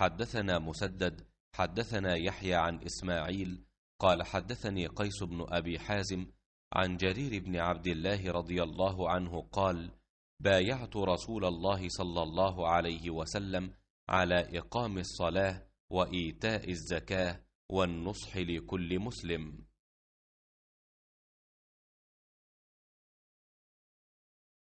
حدثنا مسدد حدثنا يحيى عن إسماعيل قال حدثني قيس بن أبي حازم عن جرير بن عبد الله رضي الله عنه قال بايعت رسول الله صلى الله عليه وسلم على إقام الصلاة وإيتاء الزكاة والنصح لكل مسلم